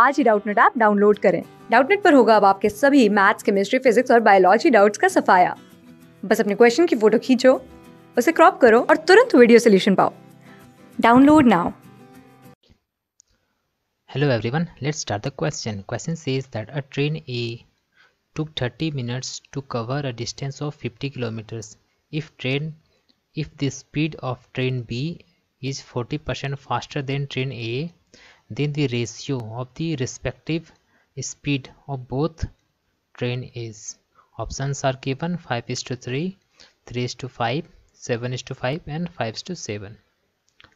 आज ही Doubtnut app download करें डाउटनेट पर होगा अब आपके सभी मैथ्स केमिस्ट्री फिजिक्स और बायोलॉजी डाउट्स का सफाया बस अपने क्वेश्चन की फोटो खींचो उसे क्रॉप करो और तुरंत वीडियो सोल्यूशन पाओ download now Hello everyone, let's start the question. Question says that a train A took 30 minutes to cover a distance of 50 kilometers. If train if the speed of train B is 40% faster than train A, then the ratio of the respective speed of both train is options are given 5 is to 3 3 is to 5 7 is to 5 and 5 is to 7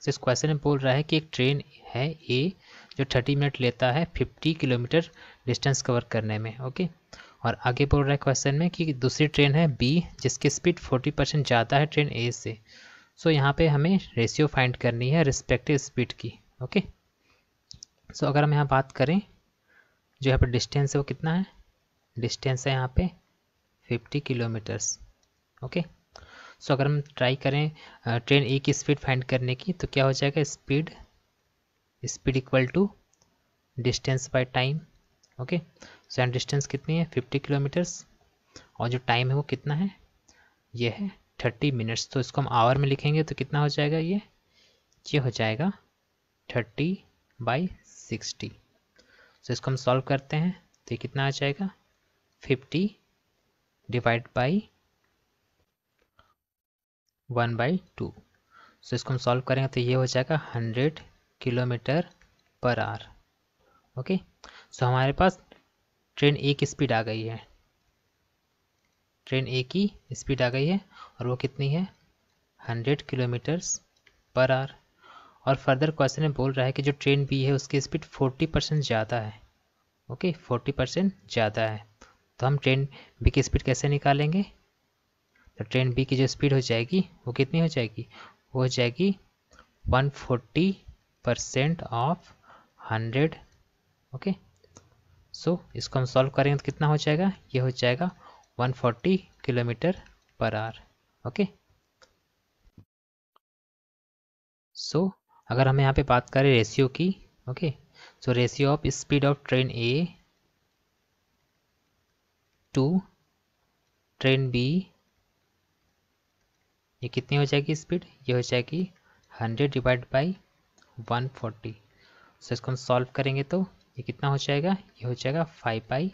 तो इस question में बोल रहा है कि एक train है ए जो 30 मिनट लेता है 50 किलोमीटर डिस्टेंस कवर करने में ओके और आगे बोल रहा है क्वेश्चन में कि दूसरी ट्रेन है बी जिसकी स्पीड 40 परसेंट ज़्यादा है ट्रेन ए से सो so, यहाँ पे हमें रेशियो फाइंड करनी है रिस्पेक्टिव स्पीड की ओके सो so, अगर हम यहाँ बात करें जो यहाँ पर डिस्टेंस है वो कितना है डिस्टेंस है यहाँ पे 50 किलोमीटर्स ओके सो अगर हम ट्राई करें ट्रेन ए की स्पीड फाइंड करने की तो क्या हो जाएगा speed speed equal to distance by time okay so and distance कितनी है 50 किलोमीटर्स और जो टाइम है वो कितना है ये है 30 मिनट्स तो इसको हम आवर में लिखेंगे तो कितना हो जाएगा ये ये हो जाएगा थर्टी बाई सिक्सटी सो इसको हम सॉल्व करते हैं तो ये कितना आ जाएगा fifty divide by one by two so इसको हम सॉल्व करेंगे तो ये हो जाएगा hundred kilometre per hour okay so हमारे पास ट्रेन ए की स्पीड आ गई है ट्रेन ए की स्पीड आ गई है और वो कितनी है हंड्रेड किलोमीटर्स पर आर और फर्दर क्वेश्चन में बोल रहा है कि जो ट्रेन बी है उसकी स्पीड फोर्टी परसेंट ज़्यादा है ओके फोर्टी परसेंट ज़्यादा है तो हम ट्रेन बी की स्पीड कैसे निकालेंगे तो ट्रेन बी की जो स्पीड हो जाएगी वो कितनी हो जाएगी वो हो जाएगी one forty percent of hundred okay so इसको हम सॉल्व करेंगे तो कितना हो जाएगा ये हो जाएगा one forty kilometre per hour okay so अगर हम यहाँ पे बात करें रेशियो की okay so ratio of speed of train A to train B ये कितनी हो जाएगी स्पीड ये हो जाएगी hundred divide by one forty so इसको हम सॉल्व करेंगे तो ये कितना हो जाएगा ये हो जाएगा फाइव बाई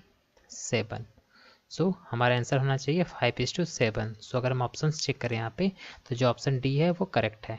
सेवन सो हमारा आंसर होना चाहिए five is to seven so अगर हम ऑप्शन चेक करें यहाँ पे तो जो ऑप्शन डी है वो करेक्ट है